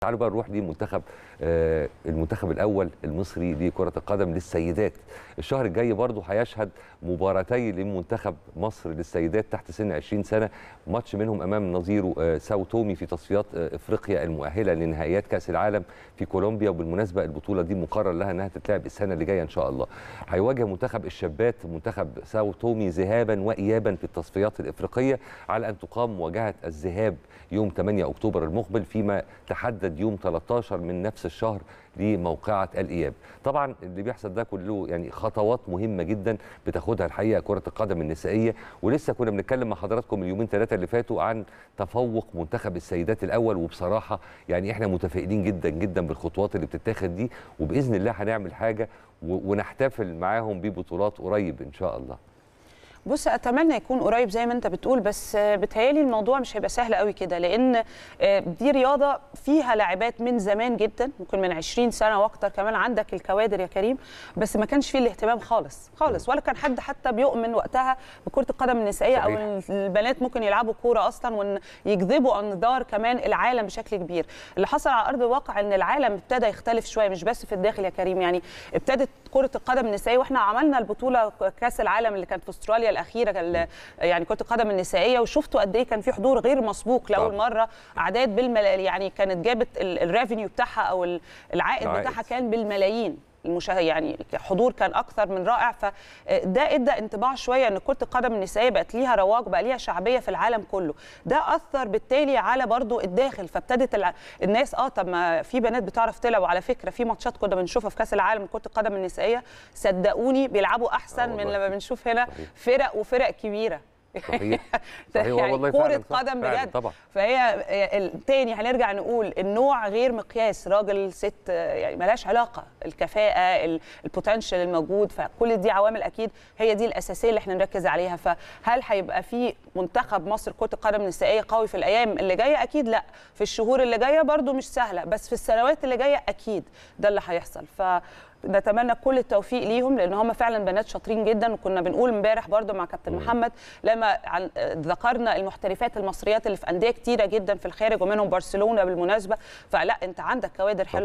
تعالوا بقى نروح لمنتخب آه المنتخب الاول المصري لكره القدم للسيدات الشهر الجاي برضه هيشهد مباراتي لمنتخب مصر للسيدات تحت سن 20 سنه ماتش منهم امام نظيره آه ساو تومي في تصفيات آه افريقيا المؤهله لنهائيات كاس العالم في كولومبيا وبالمناسبه البطوله دي مقرر لها انها تتلعب السنه اللي جايه ان شاء الله هيواجه منتخب الشابات منتخب ساو تومي ذهابا وايابا في التصفيات الافريقيه على ان تقام مواجهه الذهاب يوم 8 اكتوبر المقبل فيما تحدد يمتد يوم 13 من نفس الشهر لموقعة الإياب طبعا اللي بيحصل ده كله يعني خطوات مهمة جدا بتاخدها الحقيقة كرة القدم النسائية ولسه كنا بنتكلم مع حضراتكم اليومين ثلاثة اللي فاتوا عن تفوق منتخب السيدات الأول وبصراحة يعني احنا متفائلين جدا جدا بالخطوات اللي بتتاخد دي وبإذن الله هنعمل حاجة ونحتفل معاهم ببطولات قريب إن شاء الله بص اتمنى يكون قريب زي ما انت بتقول بس بتهيالي الموضوع مش هيبقى سهل قوي كده لان آه، دي رياضه فيها لاعبات من زمان جدا ممكن من 20 سنه واكتر كمان عندك الكوادر يا كريم بس ما كانش فيه الاهتمام خالص خالص ولا كان حد حتى بيؤمن وقتها بكره القدم النسائيه او البنات ممكن يلعبوا كوره اصلا ويجذبوا انظار كمان العالم بشكل كبير اللي حصل على ارض الواقع ان العالم ابتدى يختلف شويه مش بس في الداخل يا كريم يعني ابتدت كره القدم النسائيه واحنا عملنا البطوله كاس العالم اللي كانت في استراليا الاخيره يعني كره القدم النسائيه وشفتوا قد ايه كان في حضور غير مسبوق لاول مره اعداد بالملايين يعني كانت جابت الريفينيو بتاعها او العائد, العائد بتاعها كان بالملايين المشاهد يعني حضور كان اكثر من رائع فده ادى انطباع شويه ان كره القدم النسائيه بقت ليها رواج بقى ليها شعبيه في العالم كله ده اثر بالتالي على برضو الداخل فابتدت الناس اه طب ما في بنات بتعرف تلعب وعلى فكره في ماتشات كنا بنشوفها في كاس العالم كره القدم النسائيه صدقوني بيلعبوا احسن آه، من لما بنشوف هنا فرق وفرق كبيره صحيح صحيح يعني والله كرة قدم بجد طبعا فهي آه، تاني هنرجع نقول النوع غير مقياس راجل ست آه، يعني ملهاش علاقة الكفاءة البوتنشال الموجود فكل دي عوامل أكيد هي دي الأساسية اللي احنا نركز عليها فهل هيبقى في منتخب مصر كرة القدم النسائية قوي في الأيام اللي جاية أكيد لا في الشهور اللي جاية برضو مش سهلة بس في السنوات اللي جاية أكيد ده اللي هيحصل ف نتمنى كل التوفيق ليهم لان هم فعلا بنات شاطرين جدا وكنا بنقول امبارح برضو مع كابتن محمد لما عن ذكرنا المحترفات المصريات اللي في انديه كتيره جدا في الخارج ومنهم برشلونه بالمناسبه فلا انت عندك كوادر حلوه